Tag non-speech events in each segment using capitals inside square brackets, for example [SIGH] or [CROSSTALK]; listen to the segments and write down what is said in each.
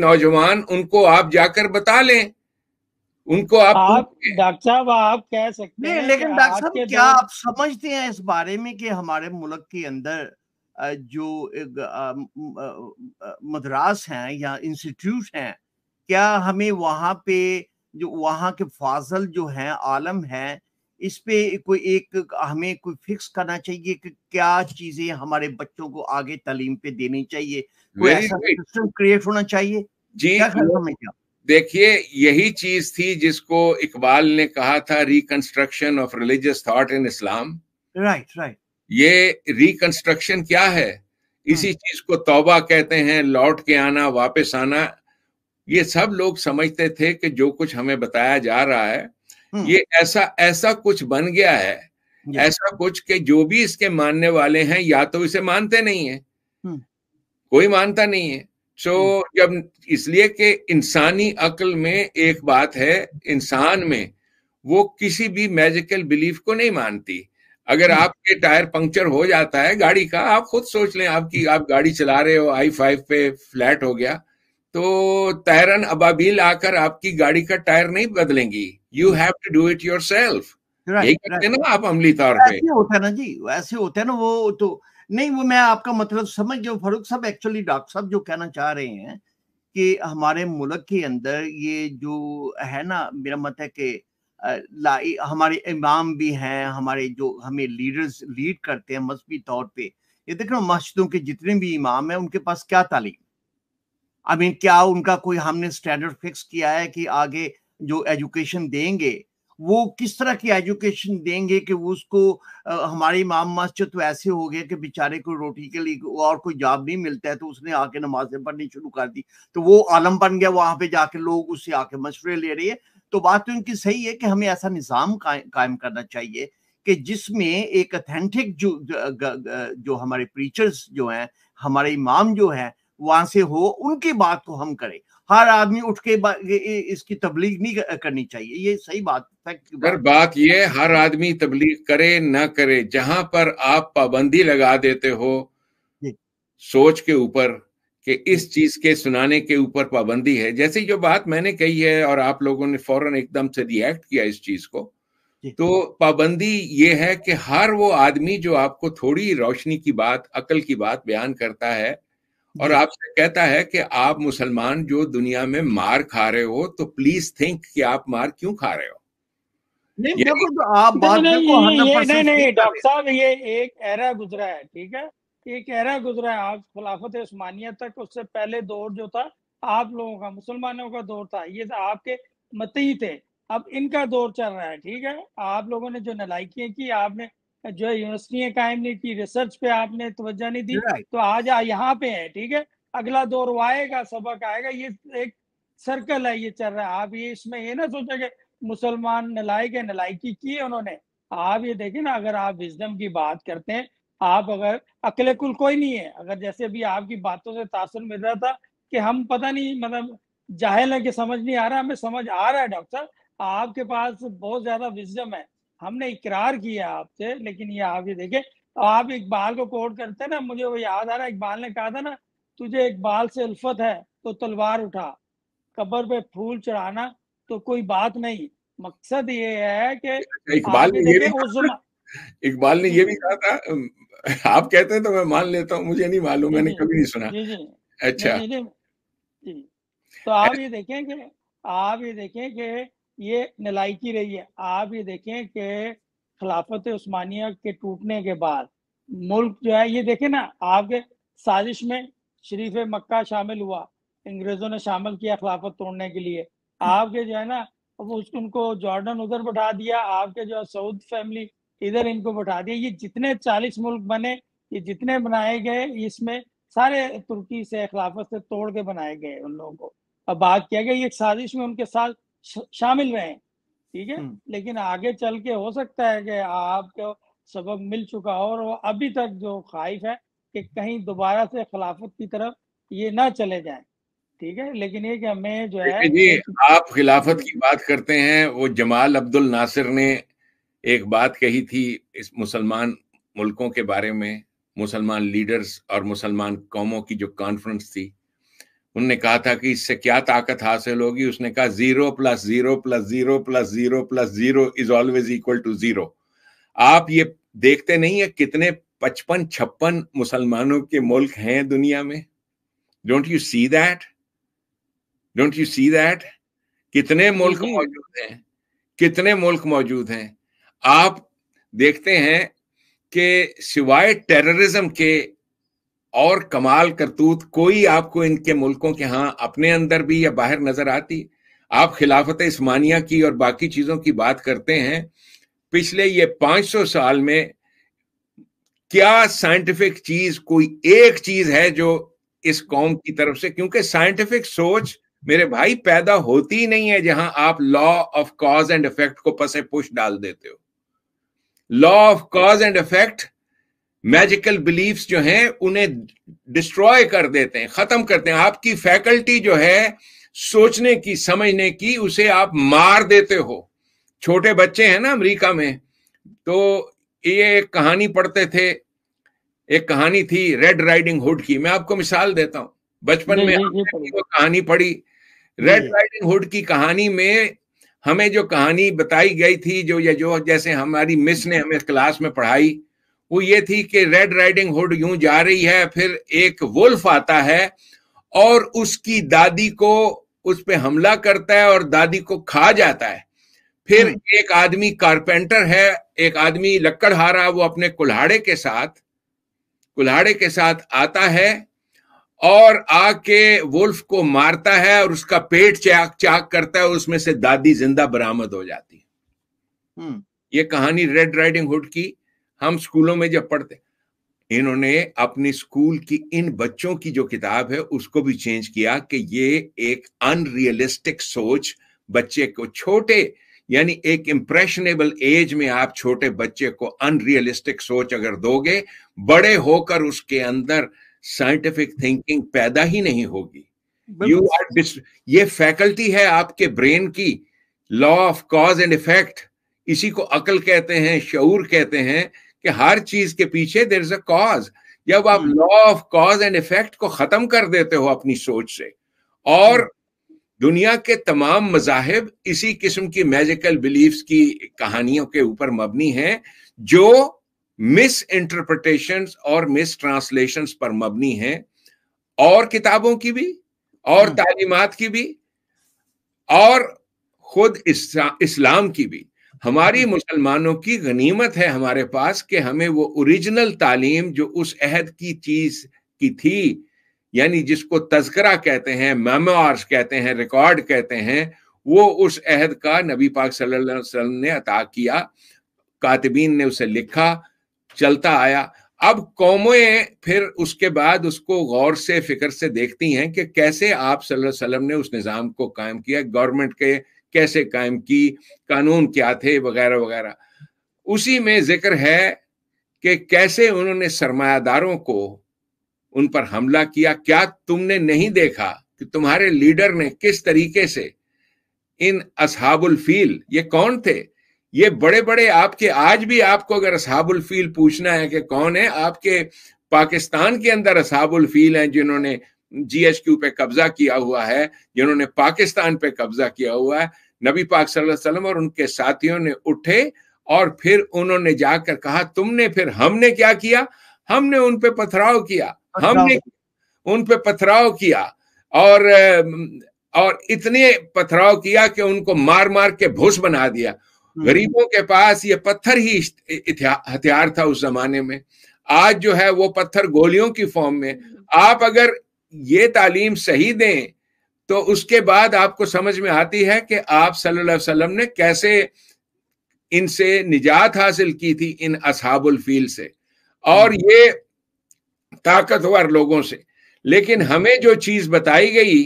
नौजवान उनको आप जाकर बता लें उनको आप, आप डॉक्टर साहब आप कह सकते हैं लेकिन डॉक्टर साहब क्या आप समझते हैं इस बारे में कि हमारे मुल्क के अंदर जो मद्रास हैं या इंस्टीट्यूट हैं क्या हमें वहाँ पे जो वहाँ के फाजल जो हैं आलम हैं इस पे कोई एक हमें कोई फिक्स करना चाहिए कि क्या चीजें हमारे बच्चों को आगे तालीम पे देनी चाहिए सिस्टम क्रिएट होना चाहिए जी देखिए यही चीज थी जिसको इकबाल ने कहा था reconstruction of religious thought in Islam right right ये रिकंस्ट्रक्शन क्या है इसी hmm. चीज को तौबा कहते हैं लौट के आना वापस आना ये सब लोग समझते थे कि जो कुछ हमें बताया जा रहा है हम्म। ये ऐसा ऐसा कुछ बन गया है ऐसा कुछ के जो भी इसके मानने वाले हैं या तो इसे मानते नहीं है हम्म। कोई मानता नहीं है सो so, हम्म। जब इसलिए कि इंसानी अकल में एक बात है इंसान में वो किसी भी मैजिकल बिलीफ को नहीं मानती अगर आपके टायर पंक्चर हो जाता है गाड़ी का आप खुद सोच लें आपकी आप गाड़ी चला रहे हो आई फाइव पे फ्लैट हो गया तो तैरन अबाबील आकर आपकी गाड़ी का टायर नहीं बदलेंगी you have to do it yourself करते ना आप अमली तौर पे होता है ना जी ऐसे होता है ना वो तो नहीं वो मैं आपका मतलब समझ गया फारूक साहब एक्चुअली डॉक्टर साहब जो कहना चाह रहे हैं कि हमारे मुल्क के अंदर ये जो है ना मेरा मत है कि हमारे इमाम भी हैं हमारे जो हमें लीडर्स लीड करते हैं मजहबी तौर पे ये देखना मस्जिदों के जितने भी इमाम हैं उनके पास क्या तालीम आई मीन क्या उनका कोई हमने स्टैंडर्ड फिक्स किया है कि आगे जो एजुकेशन देंगे वो किस तरह की एजुकेशन देंगे कि वो उसको आ, हमारे इमाम मस्जिद तो ऐसे हो गए कि बेचारे को रोटी के लिए और कोई जॉब नहीं मिलता है तो उसने आके नमाजें पढ़नी शुरू कर दी तो वो आलम बन गया वहां पे जाके लोग उससे आके मशवरे ले रहे हैं तो बात तो इनकी सही है कि हमें ऐसा निज़ाम का, कायम करना चाहिए कि जिसमें एक अथेंटिक जो जो हमारे प्रीचर्स जो हैं हमारे इमाम जो हैं वहां से हो उनकी बात को हम करें हर आदमी उठ के इसकी तबलीग नहीं करनी चाहिए ये सही बात सर बात ये हर आदमी तबलीग करे ना करे जहां पर आप पाबंदी लगा देते हो सोच के ऊपर कि इस चीज के सुनाने के ऊपर पाबंदी है जैसे जो बात मैंने कही है और आप लोगों ने फौरन एकदम से रिएक्ट किया इस चीज को तो पाबंदी ये है कि हर वो आदमी जो आपको थोड़ी रोशनी की बात अकल की बात बयान करता है और आपसे कहता है कि आप मुसलमान जो दुनिया में मार खा रहे हो तो प्लीज थिंक कि आप मार क्यों खा रहे हो नहीं देखो तो आप बात नहीं नहीं नहीं, नहीं नहीं डॉक्टर साहब ये एक एरा गुजरा है ठीक है एक एरा गुजरा है आप खिलाफत उस्मानिया तक उससे पहले दौर जो था आप लोगों का मुसलमानों का दौर था ये तो आपके मत थे अब इनका दौर चल रहा है ठीक है आप लोगों ने जो नलाइकियां की आपने जो यूनिवर्सिटी कायम नहीं की रिसर्च पे आपने तवज्जा नहीं दी तो आज यहाँ पे है ठीक है अगला दौर आएगा सबक आएगा ये एक सर्कल है ये चल रहा है आप ये इसमें ये ना सोचा कि मुसलमान नलायक है नलायकी की है उन्होंने आप ये देखें ना अगर आप विजडम की बात करते हैं आप अगर अकेले कुल कोई नहीं है अगर जैसे अभी आपकी बातों से तासर मिल रहा था कि हम पता नहीं मतलब जाहिल है कि समझ नहीं आ रहा हमें समझ आ रहा है डॉक्टर आपके पास बहुत ज्यादा विजडम है हमने इकरार किया आपसे लेकिन ये आप ये देखे तो आप इकबाल को कोट करते ना मुझे वो याद आ रहा है इकबाल ने कहा था ना तुझे इकबाल से उल्फत है तो तलवार उठा कब्र पे फूल चढ़ाना तो कोई बात नहीं मकसद ये है कि अच्छा, इकबाल ने ये भी इकबाल ने ये भी कहा था आप कहते हैं तो मैं मान लेता हूँ मुझे नहीं मालूम मैंने कभी नहीं सुना अच्छा तो आप ये देखें कि आप ये देखें कि ये नलायकी रही है आप ये देखें कि खिलाफत उस्मानिया के टूटने के बाद मुल्क जो है ये देखें ना आपके साजिश में शरीफ मक्का शामिल हुआ अंग्रेजों ने शामिल किया खिलाफत तोड़ने के लिए आपके जो है ना अब उसको उनको जॉर्डन उधर बैठा दिया आपके जो है सऊद फैमिली इधर इनको बैठा दिया ये जितने चालीस मुल्क बने ये जितने बनाए गए इसमें सारे तुर्की से खिलाफत से तोड़ के बनाए गए उन लोगों को अब बात किया गया ये एक साजिश में उनके साथ शामिल रहे ठीक है हम्म। लेकिन आगे चल के हो सकता है कि आपको सबक मिल चुका हो और अभी तक जो ख्वाहिश है कि कहीं दोबारा से खिलाफत की तरफ ये ना चले जाए ठीक है लेकिन ये कि हमें जो है जी आप खिलाफत की बात करते हैं वो जमाल अब्दुल नासिर ने एक बात कही थी इस मुसलमान मुल्कों के बारे में मुसलमान लीडर्स और मुसलमान कौमों की जो कॉन्फ्रेंस थी उनने कहा था कि इससे क्या ताकत हासिल होगी उसने कहा zero plus zero plus zero plus zero plus zero is always equal to zero आप ये देखते नहीं है कितने पचपन छप्पन मुसलमानों के मुल्क हैं दुनिया में don't you see that don't you see that कितने मुल्क मौजूद हैं कितने मुल्क मौजूद हैं आप देखते हैं कि सिवाय टेररिज्म के और कमाल करतूत कोई आपको इनके मुल्कों के यहाँ अपने अंदर भी या बाहर नजर आती आप खिलाफत इस्मानिया की और बाकी चीजों की बात करते हैं पिछले ये 500 साल में क्या साइंटिफिक चीज कोई एक चीज है जो इस कौम की तरफ से क्योंकि साइंटिफिक सोच मेरे भाई पैदा होती नहीं है जहां आप law of cause and effect को पसे पुश डाल देते हो law of cause and effect magical beliefs जो हैं उन्हें डिस्ट्रॉय कर देते हैं खत्म करते हैं आपकी फैकल्टी जो है सोचने की समझने की उसे आप मार देते हो छोटे बच्चे हैं ना अमेरिका में तो ये एक कहानी पढ़ते थे एक कहानी थी रेड राइडिंग हुड की मैं आपको मिसाल देता हूं बचपन में आपने कहानी पढ़ी रेड राइडिंग हुड की कहानी में हमें जो कहानी बताई गई थी जो ये जो जैसे हमारी मिस ने हमें क्लास में पढ़ाई वो ये थी कि रेड राइडिंग हुड यूं जा रही है फिर एक वुल्फ आता है और उसकी दादी को उस पर हमला करता है और दादी को खा जाता है फिर हम्म। एक आदमी कारपेंटर है एक आदमी लकड़हारा वो अपने कुल्हाड़े के साथ कुल्हाड़े के साथ आता है और आके वुल्फ को मारता है और उसका पेट चाक चाक करता है उसमें से दादी जिंदा बरामद हो जाती है हम्म। ये कहानी रेड राइडिंग हुड की हम स्कूलों में जब पढ़ते इन्होंने अपनी स्कूल की इन बच्चों की जो किताब है उसको भी चेंज किया कि ये एक अनरियलिस्टिक सोच बच्चे को छोटे यानी एक इम्प्रेशनेबल एज में आप छोटे बच्चे को अनरियलिस्टिक सोच अगर दोगे बड़े होकर उसके अंदर साइंटिफिक थिंकिंग पैदा ही नहीं होगी यू आर ये फैकल्टी है आपके ब्रेन की law of cause and effect इसी को अकल कहते हैं शऊर कहते हैं कि हर चीज के पीछे देर इज अ कॉज जब आप law of cause and effect को खत्म कर देते हो अपनी सोच से और हम्म। दुनिया के तमाम मजाहब इसी किस्म की मैजिकल बिलीफ की कहानियों के ऊपर मबनी हैं जो मिस इंटरप्रटेशन और मिस ट्रांसलेशन पर मबनी हैं और किताबों की भी और हम्म। तालीमत की भी और खुद इस्लाम की भी हमारी मुसलमानों की गनीमत है हमारे पास कि हमें वो ओरिजिनल तालीम जो उस अहद की चीज की थी यानी जिसको तस्करा कहते हैं मेमोर्स कहते हैं रिकॉर्ड कहते हैं वो उस अहद का नबी पाक सल्लल्लाहु अलैहि वसल्लम ने अता किया कातबीन ने उसे लिखा चलता आया अब कौमें फिर उसके बाद उसको गौर से फिक्र से देखती हैं कि कैसे आप सल्लल्लाहु अलैहि वसल्लम ने उस निज़ाम को कायम किया गवर्नमेंट के कैसे कायम की कानून क्या थे वगैरह वगैरह उसी में जिक्र है कि कैसे उन्होंने सरमायादारों को उन पर हमला किया क्या तुमने नहीं देखा कि तुम्हारे लीडर ने किस तरीके से इन असहाबुल फील ये कौन थे ये बड़े बड़े आपके आज भी आपको अगर असहाबुल फील पूछना है कि कौन है आपके पाकिस्तान के अंदर असहाबुल फील हैं जिन्होंने जीएचक्यू पे कब्जा किया हुआ है जिन्होंने पाकिस्तान पे कब्जा किया हुआ है नबी पाक सल्लल्लाहु और उनके साथियों ने उठे और फिर उन्होंने जाकर कहा तुमने फिर हमने क्या किया हमने उन पे पथराव किया हमने उन पे पथराव किया और और इतने पथराव किया कि उनको मार मार के भूस बना दिया हम्म। गरीबों के पास ये पत्थर ही हथियार था उस जमाने में आज जो है वो पत्थर गोलियों की फॉर्म में हम्म। आप अगर ये तालीम सही दें तो उसके बाद आपको समझ में आती है कि आप सल्लल्लाहु अलैहि वसल्लम ने कैसे इनसे निजात हासिल की थी इन असहाबुल फील से और हम्म। ये ताकतवर लोगों से लेकिन हमें जो चीज बताई गई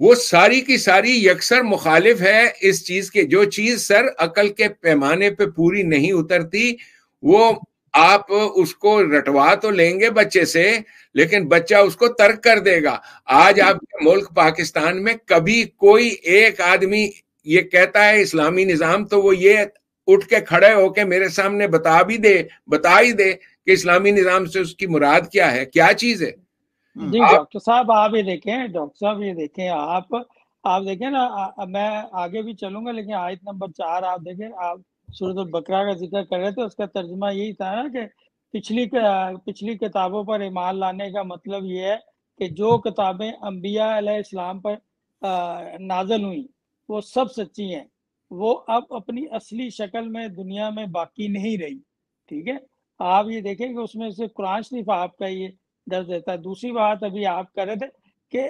वो सारी की सारी यकसर मुखालिफ है इस चीज के जो चीज सर अकल के पैमाने पे पूरी नहीं उतरती वो आप उसको रटवा तो लेंगे बच्चे से लेकिन बच्चा उसको तर्क कर देगा आज आपके मुल्क पाकिस्तान में कभी कोई एक आदमी ये कहता है इस्लामी निजाम तो वो ये उठ के खड़े होके मेरे सामने बता भी दे बता ही दे कि इस्लामी निजाम से उसकी मुराद क्या है क्या चीज है जी डॉक्टर साहब आप ये देखें डॉक्टर साहब ये देखें आप आप देखें ना मैं आगे भी चलूंगा लेकिन आयत नंबर चार आप देखें आप सूरत तो बकरा का जिक्र कर रहे थे उसका तर्जमा यही था ना कि पिछली पिछली किताबों पर ईमान लाने का मतलब ये है कि जो किताबें अम्बिया इस्लाम पर नाजल हुई वो सब सच्ची हैं वो अब अपनी असली शक्ल में दुनिया में बाकी नहीं रही ठीक है आप ये देखें कि उसमें से कुरान शरीफ आपका ये दर्ज देता है दूसरी बात अभी आप कर रहे थे कि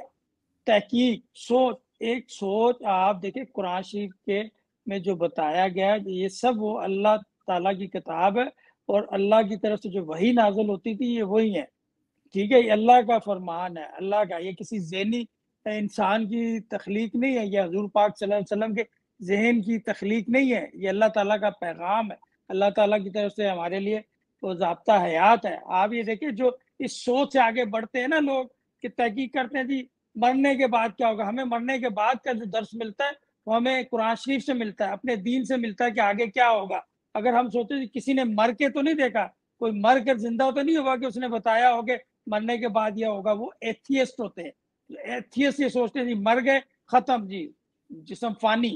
तहकीक सोच एक सोच आप देखें कुरान शरीफ के में जो बताया गया है ये सब वो अल्लाह ताला की किताब है और अल्लाह की तरफ से जो वही नाजुल होती थी ये वही है ठीक है अल्लाह का फरमान है अल्लाह का ये किसी जहनी इंसान की तख्लीक नहीं है ये हजूर पाक वसल्लम के जहन की तख्लीक नहीं है ये अल्लाह ताला का पैगाम है अल्लाह ताला की तरफ से हमारे लिए वो जबता हयात है आप ये देखिए जो इस सोच से आगे बढ़ते हैं ना लोग कि तहकीक करते हैं जी मरने के बाद क्या होगा हमें मरने के बाद का जो दर्श मिलता है वो तो हमें कुरान शरीफ से मिलता है अपने दीन से मिलता है कि आगे क्या होगा अगर हम सोचते कि किसी ने मर के तो नहीं देखा कोई मर कर जिंदा तो नहीं हुआ कि उसने बताया हो कि मरने के बाद यह होगा वो एथियस्ट होते हैं तो एथियस्ट ये सोचते जी मर गए खत्म जी जिसम फानी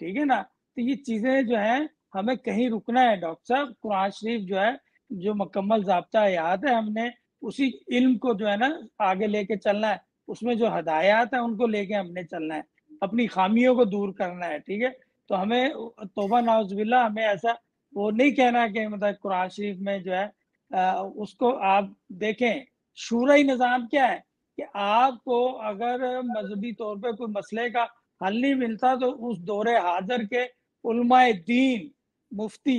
ठीक है ना तो ये चीज़ें जो है हमें कहीं रुकना है डॉक्टर साहब कुरान शरीफ जो है जो मकम्मल जबता याद है हमने उसी इल्म को जो है ना आगे लेके चलना है उसमें जो हदायत है उनको लेके हमने चलना है अपनी खामियों को दूर करना है ठीक है तो हमें तोबा नाउजबिल्ला हमें ऐसा वो नहीं कहना कि मतलब कुरान शरीफ में जो है आ, उसको आप देखें शूरा निज़ाम क्या है कि आपको अगर मजहबी तौर पे कोई मसले का हल नहीं मिलता तो उस दौरे हाजिर के उलमाए दीन मुफ्ती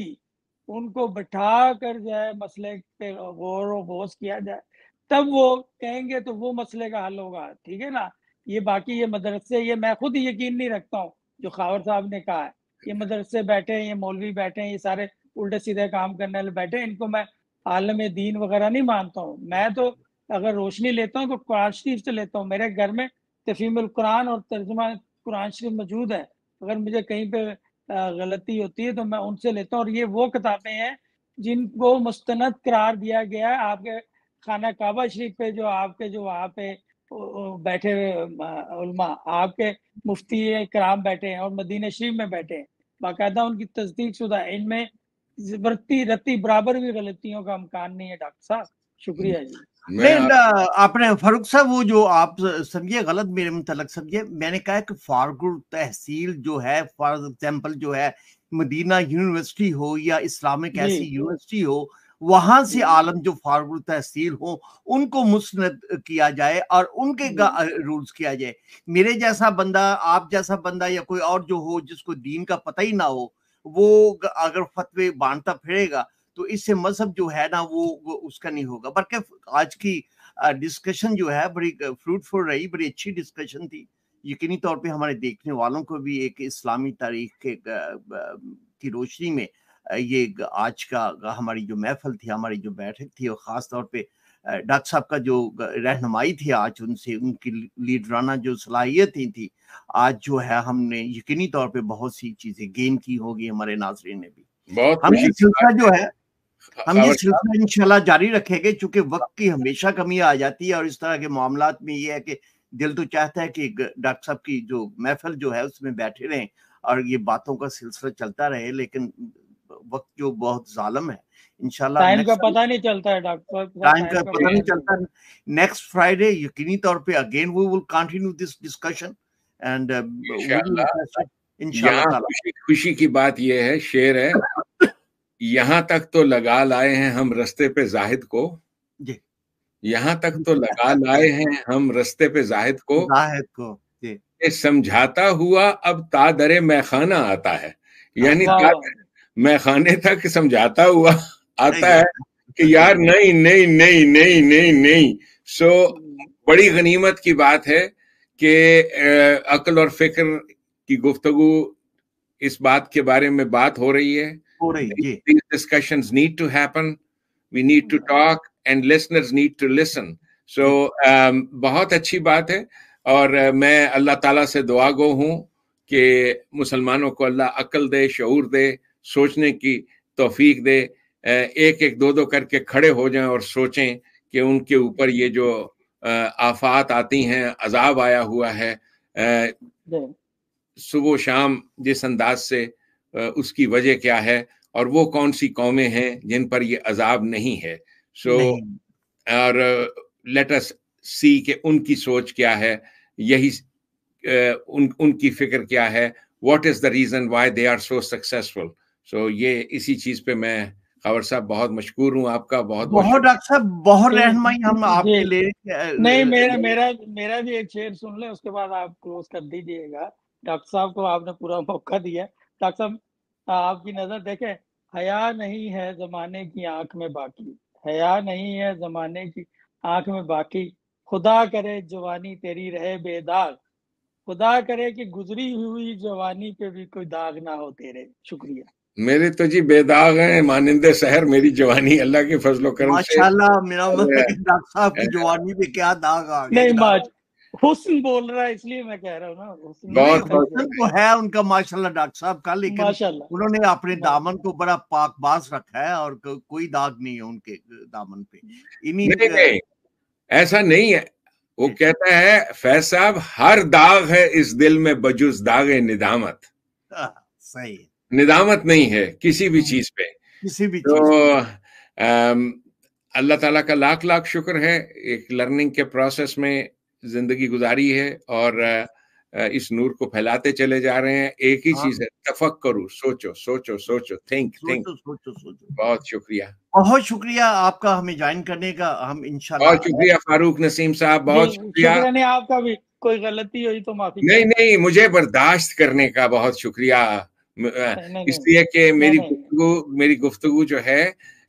उनको बैठा कर जो है मसले पे गौर वोश किया जाए तब वो कहेंगे तो वो मसले का हल होगा ठीक है ना ये बाकी ये मदरसे ये मैं खुद यकीन नहीं रखता हूँ जो खावर साहब ने कहा है ये मदरसे बैठे हैं ये मौलवी बैठे हैं ये सारे उल्टे सीधे काम करने वाले बैठे हैं इनको मैं आलम दीन वगैरह नहीं मानता हूँ मैं तो अगर रोशनी लेता हूँ तो कुरान शरीफ से लेता हूँ मेरे घर में तफीम कुरान और तर्जुमा कुरान शरीफ मौजूद है अगर मुझे कहीं पे गलती होती है तो मैं उनसे लेता हूँ और ये वो किताबें हैं जिनको मुस्तनद करार दिया गया है आपके खाना काबा शरीफ पे जो आपके जो वहाँ पे बैठे उल्मा आपके मुफ्ती कराम बैठे हैं और मदीन शरीफ में बैठे हैं बाकायदा उनकी तस्दीक शुदा इनमें जबरती रत्ती बराबर भी गलतियों का अमकान नहीं है डॉक्टर साहब शुक्रिया जी नहीं आपने फरूक साहब वो जो आप समझिए गलत मेरे मुतलक समझिए मैंने कहा कि फारगुर तहसील जो है फॉर एग्जाम्पल जो है मदीना यूनिवर्सिटी हो या इस्लामिक ऐसी यूनिवर्सिटी हो वहां से हम्म। आलम जो फार्मूल तहसील हो उनको मुस्त किया जाए और उनके हम्म। रूल्स किया जाए मेरे जैसा बंदा आप जैसा बंदा या कोई और जो हो जिसको दीन का पता ही ना हो वो अगर फतवे बांटता फिरेगा तो इससे मजहब जो है ना वो, वो उसका नहीं होगा बल्कि आज की डिस्कशन जो है बड़ी फ्रूटफुल रही बड़ी अच्छी डिस्कशन थी यकीनी तौर पे हमारे देखने वालों को भी एक इस्लामी तारीख के की रोशनी में ये आज का हमारी जो महफल थी हमारी जो बैठक थी और ख़ास तौर पर डॉक्टर साहब का जो रहनुमाई थी आज उनसे उनकी लीडराना जो सलाहियतें थी आज जो है हमने यकीनी तौर पे बहुत सी चीज़ें गेन की होगी हमारे नाजरन ने भी बहुत हम ये सिलसिला जो है हाँ, हम ये सिलसिला इंशाल्लाह जारी रखेंगे चूंकि वक्त की हमेशा कमी आ जाती है और इस तरह के मामला में ये है कि दिल तो चाहता है कि डॉक्टर साहब की जो महफल जो है उसमें बैठे रहें और ये बातों का सिलसिला चलता रहे लेकिन वक्त जो बहुत जालम है इनशाला टाइम का पता नहीं चलता है डॉक्टर टाइम का पता नहीं चलता नेक्स्ट फ्राइडे यकीनी तौर पे again we will continue this discussion and इंशाल्लाह खुशी की बात यह है शेर है यहाँ तक तो लगा लाए हैं हम रस्ते पे जाहिद को यहाँ तक तो लगा लाए हैं हम रस्ते पे जाहिद को जाहिद को समझाता हुआ अब तादरे मैखाना आता है यानी मैं खाने तक समझाता हुआ आता है कि यार नहीं नहीं नहीं नहीं नहीं नहीं सो बड़ी गनीमत की बात है कि अकल और फिक्र की गुफ्तगु इस बात के बारे में बात हो रही है हो रही है discussion need to happen we need to talk and listeners need to listen so बहुत अच्छी बात है और मैं अल्लाह ताला से दुआ गो हूँ कि मुसलमानों को अल्लाह अक्ल दे शूर दे सोचने की तोफीक दे एक एक दो दो करके खड़े हो जाएं और सोचें कि उनके ऊपर ये जो आफात आती हैं अजाब आया हुआ है सुबह शाम जिस अंदाज से उसकी वजह क्या है और वो कौन सी कौमें हैं जिन पर ये अजाब नहीं है सो so, और अस सी के उनकी सोच क्या है यही उन उनकी फिक्र क्या है what is the reason why they are so successful so ये इसी चीज पे मैं खबर साहब बहुत मशहूर हूँ आपका बहुत बहुत डॉक्टर साहब बहुत तो रहनमाई हम आपके लिए नहीं मेरा मेरा मेरा भी एक शेर सुन ले उसके बाद आप क्लोज कर दीजिएगा डॉक्टर साहब को आपने पूरा मौका दिया डॉक्टर साहब आपकी नजर देखे हया नहीं है जमाने की आंख में बाकी हया नहीं है जमाने की आंख में बाकी खुदा करे जवानी तेरी रहे बेदाग खुदा करे कि गुजरी हुई जवानी पे भी कोई दाग ना हो तेरे शुक्रिया मेरे तो जी बेदाग हैं मानिंदे शहर मेरी जवानी अल्लाह के फजलो कर मतलब की बोल रहा है इसलिए मैं कह रहा हूँ ना बहुत तो है उनका माशाल्लाह डॉक्टर साहब का लेकिन उन्होंने अपने दामन को बड़ा पाकबाज रखा है और को, कोई दाग नहीं है उनके दामन पे इन्हीं नहीं, नहीं, ऐसा नहीं है वो कहता है फैज साहब हर दाग है इस दिल में बजुस दागे निदामत [LAUGHS] सही है निदामत नहीं है किसी भी हम्म। चीज पे किसी भी तो अल्लाह ताला का लाख लाख शुक्र है एक लर्निंग के प्रोसेस में जिंदगी गुजारी है और इस नूर को फैलाते चले जा रहे हैं एक ही हाँ। चीज है तफक करो सोचो सोचो सोचो थिंक थिंक सोचो सोचो बहुत शुक्रिया बहुत शुक्रिया आपका हमें ज्वाइन करने का हम इंशाल्लाह बहुत शुक्रिया फारूक नसीम साहब बहुत शुक्रिया आपका भी कोई गलती हुई तो माफी नहीं नहीं मुझे बर्दाश्त करने का बहुत शुक्रिया इसलिए कि मेरी गुफ्तु मेरी गुफ्तगु जो है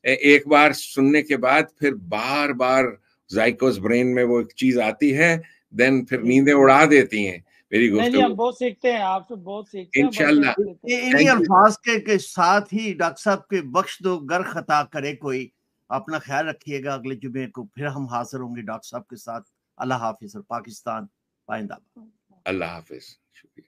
एक बार सुनने के बाद फिर बार बार जायकोस ब्रेन में वो एक चीज आती है देन फिर नींदें उड़ा देती हैं मेरी गुफ्तगु हम बहुत सीखते हैं आपसे बहुत सीखते हैं इंशाल्लाह इन्हीं अल्फाज के, के साथ ही डॉक्टर साहब के बख्श दो गर खता करे कोई अपना ख्याल रखिएगा अगले जुमे को फिर हम हाजिर होंगे डॉक्टर साहब के साथ अल्लाह हाफिज और पाकिस्तान पाइंदा अल्लाह हाफिज शुक्रिया